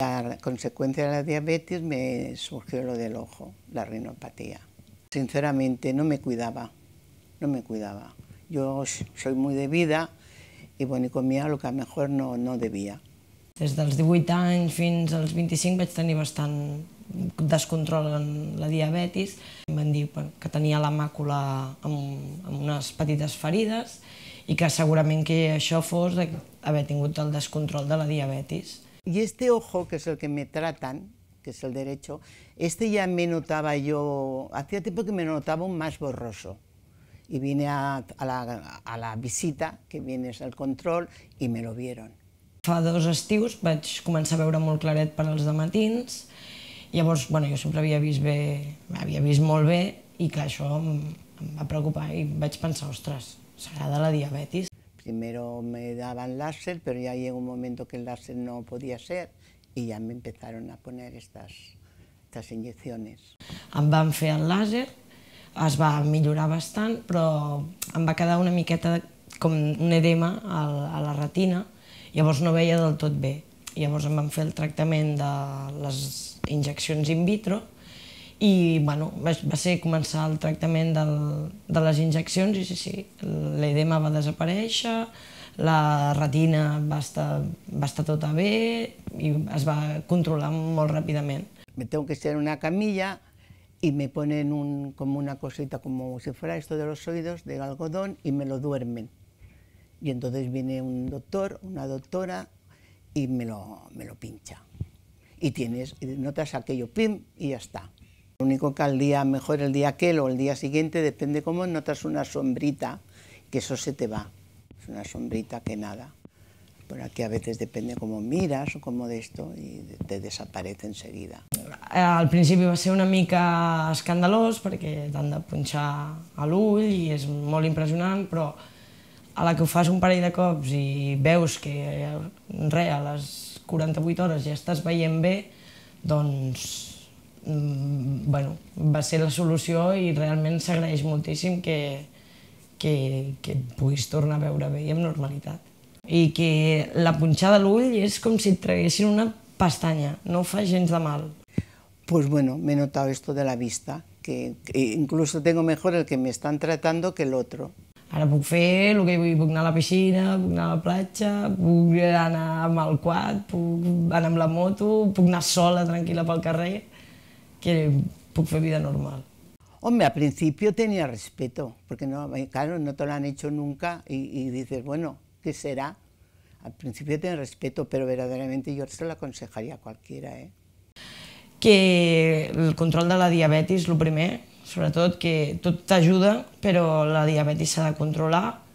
La consecuencia de la diabetes me surgió lo del ojo, la rinopatía. Sinceramente no me cuidaba, no me cuidaba. Yo soy muy de vida i bueno, comía lo que a mejor no, no devia. Des dels 18 anys fins als 25 vaig tenir bastant descontrol en la diabetis. Em van dir que tenia la màcula amb, amb unes petites ferides i que segurament que això fos haver tingut el descontrol de la diabetis. Y este ojo, que es el que me tratan, que es el derecho, este ya me notaba yo, hacía tiempo que me notaba un más borroso. Y vine a, a, la, a la visita, que vienes al control, i me lo vieron. Fa dos estius vaig començar a veure molt claret per als dematins, llavors, bueno, jo sempre havia vist bé, havia vist molt bé, i clar, això em, em va preocupar i vaig pensar, ostres, serà de la diabetis? Primero me daban láser, pero ya llegó un momento que el láser no podía ser y ya me empezaron a poner estas, estas inyecciones. Em van fer el làser, es va millorar bastant, però em va quedar una miqueta com un edema a la retina, llavors no veia del tot bé. Llavors em van fer el tractament de les injeccions in vitro, i bueno, va, va ser començar el tractament del, de les injeccions i sí, sí, l'edema va desaparèixer, la retina va estar, va estar tota bé i es va controlar molt ràpidament. Me tengo que estar en una camilla y me ponen un, como una cosita, como si fuera esto de los oídos, de algodón, y me lo duermen. Y entonces viene un doctor, una doctora, y me lo, me lo pincha. Y tienes, notas aquello, pim, y ya está. Lo único que al día, mejor el día aquel o el día siguiente, depende cómo notas una sombrita, que eso se te va. Es una sombrita que nada. Por aquí a veces depende cómo miras o cómo de esto i te desaparece enseguida. Eh, al principi va ser una mica escandalós perquè t'han de punxar a l'ull i és molt impressionant, però a la que ho fas un parell de cops i veus que eh, re, a les 48 hores ja estàs veient bé, doncs Mm, bueno, va ser la solució i realment s'agraeix moltíssim que, que, que et puguis tornar a veure bé i amb normalitat. I que la punxada a l'ull és com si et traguessin una pestanya, no fa gens de mal. Pues bueno, me he notado esto de la vista, que, que incluso tengo mejor el que me están tratando que el otro. Ara puc fer el que vull, puc anar a la piscina, puc anar a la platja, puc anar amb el quad, puc anar amb la moto, puc anar sola, tranquil·la pel carrer que puc fer vida normal. Hombre, al principio tenía respeto, porque no, claro, no te lo han hecho nunca y, y dices, bueno, ¿qué será? Al principio tenía respeto, pero verdaderamente yo se l'aconsejaria aconsejaría a cualquiera. Eh? Que el control de la diabetis, el primer, sobretot que tot t'ajuda, però la diabetis s'ha de controlar,